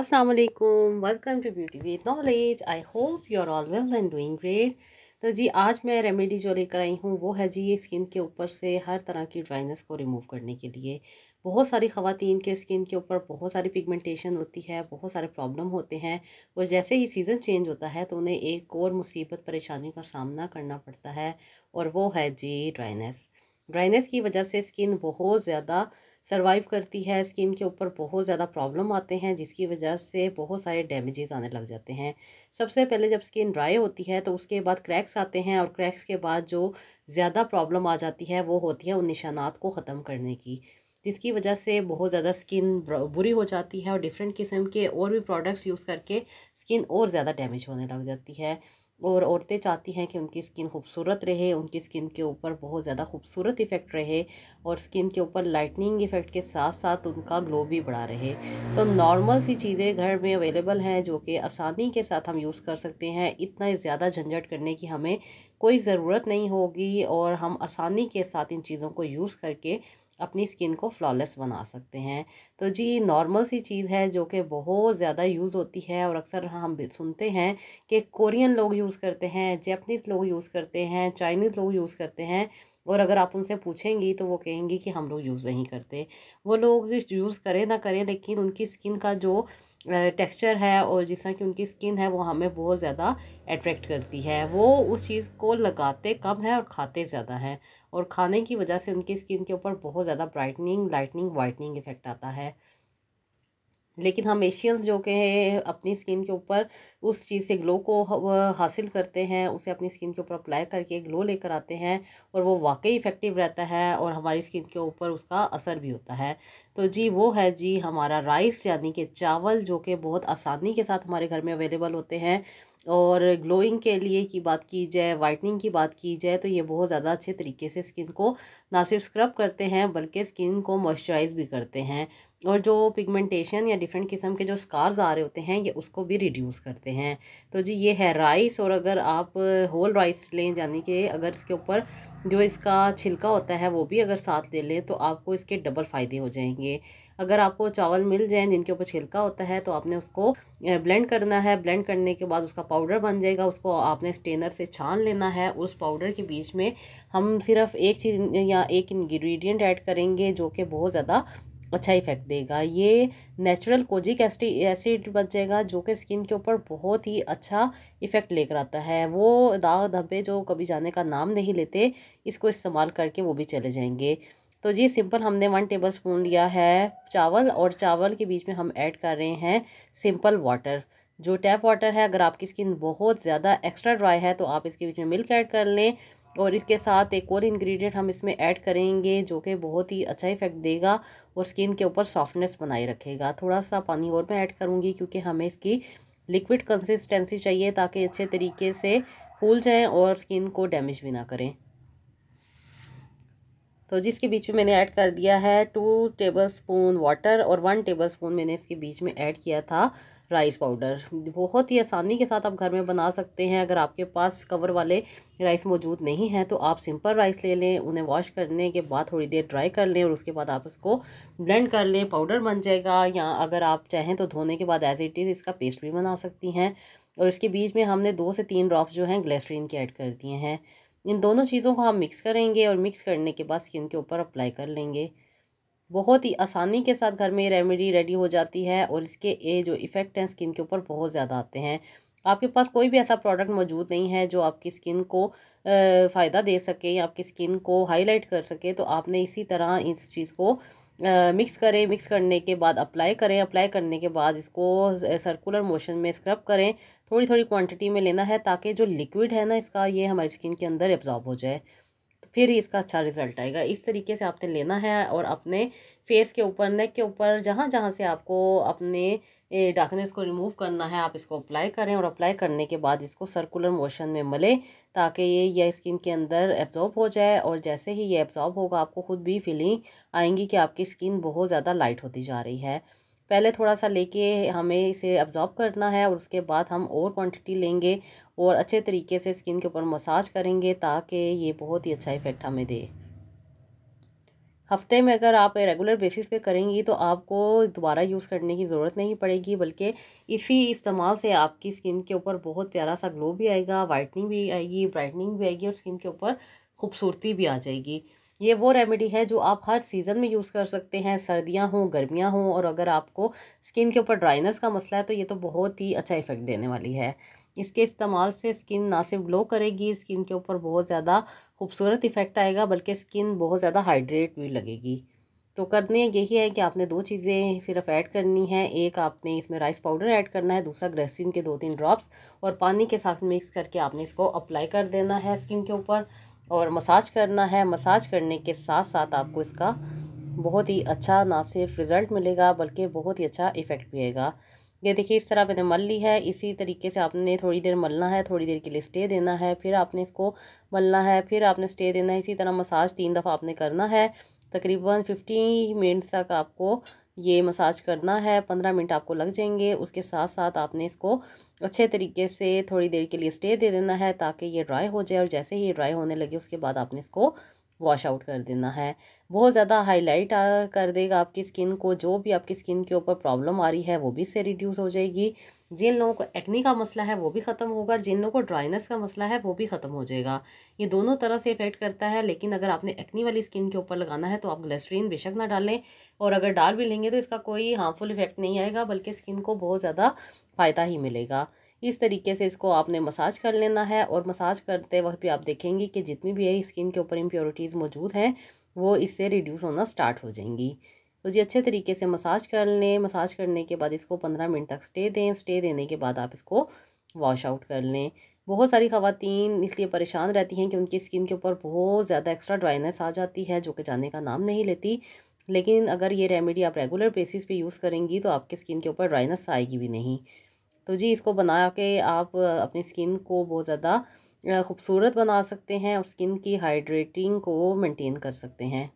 Aslam welcome to beauty with knowledge I hope you are all well and doing great तो जी आज मैं remedy जो लेकर आई हूँ वो है जी ये स्किन के ऊपर से हर तरह की ड्राइनेस को रिमूव करने के लिए बहुत सारी खातन के स्किन के ऊपर बहुत सारी पिगमेंटेशन होती है बहुत सारे प्रॉब्लम होते हैं और जैसे ही सीज़न चेंज होता है तो उन्हें एक और मुसीबत परेशानी का सामना करना पड़ता है और वो है जी ड्राइनेस ड्राइनेस की वजह से स्किन बहुत ज़्यादा सर्वाइव करती है स्किन के ऊपर बहुत ज़्यादा प्रॉब्लम आते हैं जिसकी वजह से बहुत सारे डैमेजेस आने लग जाते हैं सबसे पहले जब स्किन ड्राई होती है तो उसके बाद क्रैक्स आते हैं और क्रैक्स के बाद जो ज़्यादा प्रॉब्लम आ जाती है वो होती है उन निशानात को ख़त्म करने की जिसकी वजह से बहुत ज़्यादा स्किन बुरी हो जाती है और डिफरेंट किस्म के और भी प्रोडक्ट्स यूज़ करके स्किन और ज़्यादा डैमेज होने लग जाती है और औरतें चाहती हैं कि उनकी स्किन खूबसूरत रहे उनकी स्किन के ऊपर बहुत ज़्यादा खूबसूरत इफ़ेक्ट रहे और स्किन के ऊपर लाइटनिंग इफ़ेक्ट के साथ साथ उनका ग्लो भी बढ़ा रहे तो नॉर्मल सी चीज़ें घर में अवेलेबल हैं जो कि आसानी के साथ हम यूज़ कर सकते हैं इतना ज़्यादा झंझट करने की हमें कोई ज़रूरत नहीं होगी और हम आसानी के साथ इन चीज़ों को यूज़ करके अपनी स्किन को फ्लॉलेस बना सकते हैं तो जी नॉर्मल सी चीज़ है जो कि बहुत ज़्यादा यूज़ होती है और अक्सर हम सुनते हैं कि कोरियन लोग यूज़ करते हैं जैपनीज़ लोग यूज़ करते हैं चाइनीज़ लोग यूज़ करते हैं और अगर आप उनसे पूछेंगी तो वो कहेंगी कि हम लोग यूज़ नहीं करते वो लोग यूज़ करें ना करें लेकिन उनकी स्किन का जो टेक्सचर है और जिस तरह की उनकी स्किन है वो हमें बहुत ज़्यादा अट्रैक्ट करती है वो उस चीज़ को लगाते कम है और खाते ज़्यादा हैं और खाने की वजह से उनकी स्किन के ऊपर बहुत ज़्यादा ब्राइटनिंग लाइटनिंग वाइटनिंग इफ़ेक्ट आता है लेकिन हम एशियंस जो के हैं अपनी स्किन के ऊपर उस चीज़ से ग्लो को हासिल करते हैं उसे अपनी स्किन के ऊपर अप्लाई करके ग्लो लेकर आते हैं और वो वाकई इफ़ेक्टिव रहता है और हमारी स्किन के ऊपर उसका असर भी होता है तो जी वो है जी हमारा राइस यानी कि चावल जो कि बहुत आसानी के साथ हमारे घर में अवेलेबल होते हैं और ग्लोइंग के लिए की बात की जाए वाइटनिंग की बात की जाए तो ये बहुत ज़्यादा अच्छे तरीके से स्किन को ना सिर्फ स्क्रब करते हैं बल्कि स्किन को मॉइस्चराइज़ भी करते हैं और जो पिगमेंटेशन या डिफरेंट किस्म के जो स्कार्स आ रहे होते हैं ये उसको भी रिड्यूस करते हैं तो जी ये है राइस और अगर आप होल राइस लें यानी कि अगर इसके ऊपर जो इसका छिलका होता है वो भी अगर साथ ले लें तो आपको इसके डबल फ़ायदे हो जाएंगे अगर आपको चावल मिल जाए जिनके ऊपर छिलका होता है तो आपने उसको ब्लेंड करना है ब्लेंड करने के बाद उसका पाउडर बन जाएगा उसको आपने स्टेनर से छान लेना है उस पाउडर के बीच में हम सिर्फ एक चीज़ या एक इंग्रेडिएंट ऐड करेंगे जो कि बहुत ज़्यादा अच्छा इफेक्ट देगा ये नेचुरल कोजिक एसिड बन जाएगा जो कि स्किन के ऊपर बहुत ही अच्छा इफेक्ट लेकर आता है वो दाग धब्बे जो कभी जाने का नाम नहीं लेते इसको इस्तेमाल करके वो भी चले जाएंगे तो जी सिंपल हमने वन टेबल स्पून लिया है चावल और चावल के बीच में हम ऐड कर रहे हैं सिंपल वाटर जो टैप वाटर है अगर आपकी स्किन बहुत ज़्यादा एक्स्ट्रा ड्राई है तो आप इसके बीच में मिल्क ऐड कर लें और इसके साथ एक और इंग्रेडिएंट हम इसमें ऐड करेंगे जो कि बहुत ही अच्छा इफेक्ट देगा और स्किन के ऊपर सॉफ्टनेस बनाए रखेगा थोड़ा सा पानी और मैं ऐड करूँगी क्योंकि हमें इसकी लिक्विड कंसिस्टेंसी चाहिए ताकि अच्छे तरीके से फूल जाएँ और स्किन को डैमेज भी ना करें तो जिसके बीच में मैंने ऐड कर दिया है टू टेबल स्पून वाटर और वन टेबल स्पून मैंने इसके बीच में ऐड किया था राइस पाउडर बहुत ही आसानी के साथ आप घर में बना सकते हैं अगर आपके पास कवर वाले राइस मौजूद नहीं है तो आप सिंपल राइस ले लें उन्हें वॉश करने के बाद थोड़ी देर ड्राई कर लें और उसके बाद आप उसको ब्लेंड कर लें पाउडर बन जाएगा या अगर आप चाहें तो धोने के बाद एज इट इज़ इसका पेस्ट भी बना सकती हैं और इसके बीच में हमने दो से तीन ड्रॉप जो हैं ग्लेसरीन के ऐड कर दिए हैं इन दोनों चीज़ों को हम मिक्स करेंगे और मिक्स करने के बाद स्किन के ऊपर अप्लाई कर लेंगे बहुत ही आसानी के साथ घर में रेमेडी रेडी हो जाती है और इसके ये जो इफ़ेक्ट हैं स्किन के ऊपर बहुत ज़्यादा आते हैं आपके पास कोई भी ऐसा प्रोडक्ट मौजूद नहीं है जो आपकी स्किन को फ़ायदा दे सके या आपकी स्किन को हाईलाइट कर सके तो आपने इसी तरह इस चीज़ को मिक्स करें मिक्स करने के बाद अप्लाई करें अप्लाई करने के बाद इसको सर्कुलर मोशन में स्क्रब करें थोड़ी थोड़ी क्वांटिटी में लेना है ताकि जो लिक्विड है ना इसका ये हमारी स्किन के अंदर एब्जॉर्ब हो जाए तो फिर इसका अच्छा रिजल्ट आएगा इस तरीके से आपने लेना है और अपने फेस के ऊपर नेक के ऊपर जहाँ जहाँ से आपको अपने डार्कनेस को रिमूव करना है आप इसको अप्लाई करें और अप्लाई करने के बाद इसको सर्कुलर मोशन में मले ताकि ये यह स्किन के अंदर एब्जॉर्ब हो जाए और जैसे ही ये एब्जॉर्ब होगा आपको ख़ुद भी फीलिंग आएंगी कि आपकी स्किन बहुत ज़्यादा लाइट होती जा रही है पहले थोड़ा सा लेके हमें इसे अब्जॉर्ब करना है और उसके बाद हम और क्वांटिटी लेंगे और अच्छे तरीके से स्किन के ऊपर मसाज करेंगे ताकि ये बहुत ही अच्छा इफ़ेक्ट हमें दे हफ्ते में अगर आप रेगुलर बेसिस पे करेंगी तो आपको दोबारा यूज़ करने की ज़रूरत नहीं पड़ेगी बल्कि इसी इस्तेमाल से आपकी स्किन के ऊपर बहुत प्यारा सा ग्लो भी आएगा वाइटनिंग भी आएगी ब्राइटनिंग भी आएगी और स्किन के ऊपर खूबसूरती भी आ जाएगी ये वो रेमेडी है जो आप हर सीज़न में यूज़ कर सकते हैं सर्दियाँ हों गर्मियाँ हों और अगर आपको स्किन के ऊपर ड्राइनेस का मसला है तो ये तो बहुत ही अच्छा इफ़ेक्ट देने वाली है इसके इस्तेमाल से स्किन ना सिर्फ ग्लो करेगी स्किन के ऊपर बहुत ज़्यादा खूबसूरत इफ़ेक्ट आएगा बल्कि स्किन बहुत ज़्यादा हाइड्रेट भी लगेगी तो करने यही है कि आपने दो चीज़ें सिर्फ ऐड करनी है एक आपने इसमें राइस पाउडर ऐड करना है दूसरा ग्रेसिन के दो तीन ड्रॉप्स और पानी के साथ मिक्स करके आपने इसको अप्लाई कर देना है स्किन के ऊपर और मसाज करना है मसाज करने के साथ साथ आपको इसका बहुत ही अच्छा ना सिर्फ रिज़ल्ट मिलेगा बल्कि बहुत ही अच्छा इफ़ेक्ट भी आएगा ये देखिए इस तरह मैंने मल ली है इसी तरीके से आपने थोड़ी देर मलना है थोड़ी देर के लिए स्टे देना है फिर आपने इसको मलना है फिर आपने स्टे देना है इसी तरह मसाज तीन दफ़ा आपने करना है तकरीबन फिफ्टी मिनट्स तक आपको ये मसाज करना है पंद्रह मिनट आपको लग जाएंगे उसके साथ साथ आपने इसको अच्छे तरीके से थोड़ी देर के लिए स्टे दे देना है ताकि ये ड्राई हो जाए और जैसे ही ड्राई होने लगे उसके बाद आपने इसको वॉश आउट कर देना है बहुत ज़्यादा हाईलाइट कर देगा आपकी स्किन को जो भी आपकी स्किन के ऊपर प्रॉब्लम आ रही है वो भी इससे रिड्यूस हो जाएगी जिन लोगों को एक्नी का मसला है वो भी ख़त्म होगा जिन लोगों को ड्राइनेस का मसला है वो भी ख़त्म हो जाएगा ये दोनों तरह से इफेक्ट करता है लेकिन अगर आपने एक्नी वाली स्किन के ऊपर लगाना है तो आप ग्लिसरीन बेशक ना डालें और अगर डाल भी लेंगे तो इसका कोई हार्मफुल इफेक्ट नहीं आएगा बल्कि स्किन को बहुत ज़्यादा फ़ायदा ही मिलेगा इस तरीके से इसको आपने मसाज कर लेना है और मसाज करते वक्त भी आप देखेंगे कि जितनी भी स्किन के ऊपर इम्प्योरिटीज़ मौजूद हैं वो इससे रिड्यूस होना स्टार्ट हो जाएंगी तो जी अच्छे तरीके से मसाज कर लें मसाज करने के बाद इसको पंद्रह मिनट तक स्टे दें स्टे देने के बाद आप इसको वॉश आउट कर लें बहुत सारी खातन इसलिए परेशान रहती हैं कि उनकी स्किन के ऊपर बहुत ज़्यादा एक्स्ट्रा ड्राइनेस आ जाती है जो कि जाने का नाम नहीं लेती लेकिन अगर ये रेमेडी आप रेगुलर बेसिस पे यूज़ करेंगी तो आपके स्किन के ऊपर ड्राइनेस आएगी भी नहीं तो जी इसको बना के आप अपनी स्किन को बहुत ज़्यादा खूबसूरत बना सकते हैं और स्किन की हाइड्रेटिंग को मेंटेन कर सकते हैं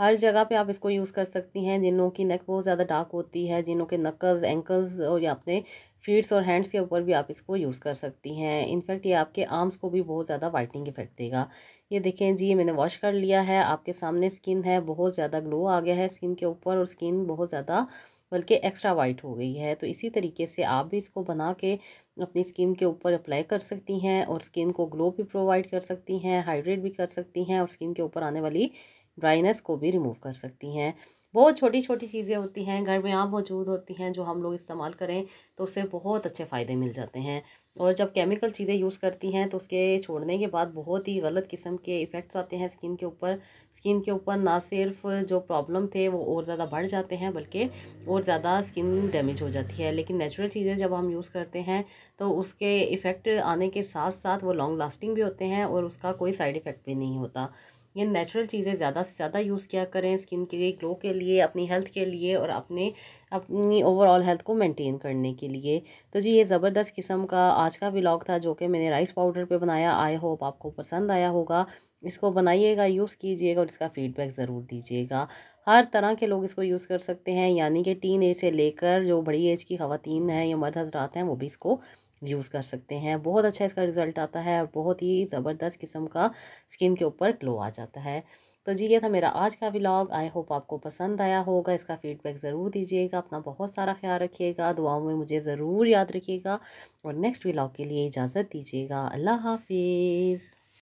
हर जगह पे आप इसको यूज़ कर सकती हैं जिनों की नेक बहुत ज़्यादा डार्क होती है जिनों के नकल्स एंकल्स और अपने फीट्स और हैंड्स के ऊपर भी आप इसको यूज़ कर सकती हैं इनफैक्ट ये आपके आर्म्स को भी बहुत ज़्यादा वाइटनिंग इफेक्ट देगा ये देखें जी मैंने वॉश कर लिया है आपके सामने स्किन है बहुत ज़्यादा ग्लो आ गया है स्किन के ऊपर और स्किन बहुत ज़्यादा बल्कि एक्स्ट्रा वाइट हो गई है तो इसी तरीके से आप भी इसको बना के अपनी स्किन के ऊपर अप्लाई कर सकती हैं और स्किन को ग्लो भी प्रोवाइड कर सकती हैं हाइड्रेट भी कर सकती हैं और स्किन के ऊपर आने वाली ड्राइनेस को भी रिमूव कर सकती हैं बहुत छोटी छोटी चीज़ें होती हैं घर में आम मौजूद होती हैं जो हम लोग इस्तेमाल करें तो उससे बहुत अच्छे फ़ायदे मिल जाते हैं और जब केमिकल चीज़ें यूज़ करती हैं तो उसके छोड़ने के बाद बहुत ही गलत किस्म के इफ़ेक्ट्स आते हैं स्किन के ऊपर स्किन के ऊपर ना सिर्फ जो प्रॉब्लम थे वो और ज़्यादा बढ़ जाते हैं बल्कि और ज़्यादा स्किन डैमेज हो जाती है लेकिन नेचुरल चीज़ें जब हम यूज़ करते हैं तो उसके इफ़ेक्ट आने के साथ साथ वो लॉन्ग लास्टिंग भी होते हैं और उसका कोई साइड इफ़ेक्ट भी नहीं होता ये नेचुरल चीज़ें ज़्यादा से ज़्यादा यूज़ किया करें स्किन के लिए ग्लो के लिए अपनी हेल्थ के लिए और अपने अपनी ओवरऑल हेल्थ को मेंटेन करने के लिए तो जी ये ज़बरदस्त किस्म का आज का व्लॉग था जो कि मैंने राइस पाउडर पे बनाया आई होप आपको पसंद आया होगा इसको बनाइएगा यूज़ कीजिएगा और इसका फीडबैक ज़रूर दीजिएगा हर तरह के लोग इसको यूज़ कर सकते हैं यानी कि टीन एज से लेकर जो बड़ी एज की खातन हैं या मर्द हजरात हैं वो भी इसको यूज़ कर सकते हैं बहुत अच्छा इसका रिज़ल्ट आता है और बहुत ही ज़बरदस्त किस्म का स्किन के ऊपर ग्लो आ जाता है तो जी ये था मेरा आज का व्लॉग आई होप आपको पसंद आया होगा इसका फीडबैक ज़रूर दीजिएगा अपना बहुत सारा ख्याल रखिएगा दुआओं में मुझे ज़रूर याद रखिएगा और नेक्स्ट व्लॉग के लिए इजाज़त दीजिएगा अल्लाह हाफिज़